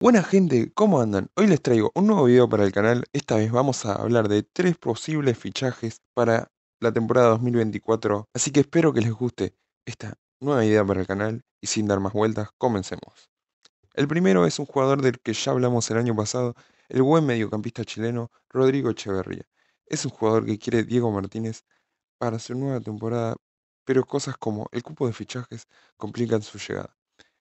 Buena gente, ¿cómo andan? Hoy les traigo un nuevo video para el canal. Esta vez vamos a hablar de tres posibles fichajes para la temporada 2024. Así que espero que les guste esta nueva idea para el canal y sin dar más vueltas, comencemos. El primero es un jugador del que ya hablamos el año pasado, el buen mediocampista chileno Rodrigo Echeverría. Es un jugador que quiere Diego Martínez para su nueva temporada, pero cosas como el cupo de fichajes complican su llegada.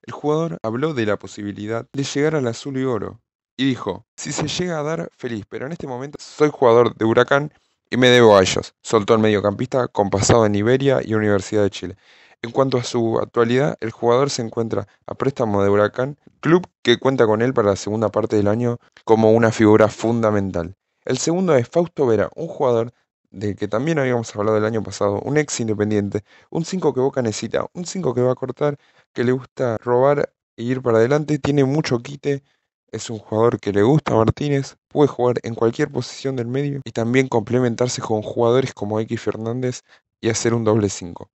El jugador habló de la posibilidad de llegar al azul y oro y dijo, si se llega a dar, feliz, pero en este momento soy jugador de Huracán y me debo a ellos. Soltó el mediocampista con pasado en Iberia y Universidad de Chile. En cuanto a su actualidad, el jugador se encuentra a préstamo de Huracán, club que cuenta con él para la segunda parte del año como una figura fundamental. El segundo es Fausto Vera, un jugador de que también habíamos hablado el año pasado, un ex independiente, un 5 que Boca necesita, un 5 que va a cortar, que le gusta robar e ir para adelante, tiene mucho quite, es un jugador que le gusta a Martínez, puede jugar en cualquier posición del medio y también complementarse con jugadores como X Fernández y hacer un doble 5.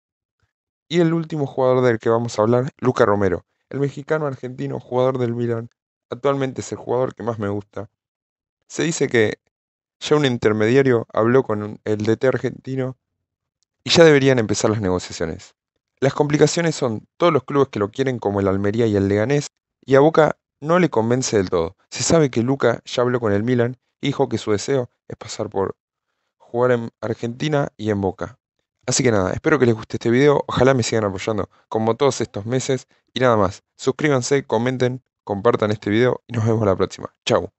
Y el último jugador del que vamos a hablar, Luca Romero, el mexicano argentino jugador del Milan, actualmente es el jugador que más me gusta. Se dice que ya un intermediario habló con el DT argentino y ya deberían empezar las negociaciones. Las complicaciones son todos los clubes que lo quieren como el Almería y el Leganés y a Boca no le convence del todo. Se sabe que Luca ya habló con el Milan y dijo que su deseo es pasar por jugar en Argentina y en Boca. Así que nada, espero que les guste este video, ojalá me sigan apoyando como todos estos meses y nada más. Suscríbanse, comenten, compartan este video y nos vemos la próxima. Chau.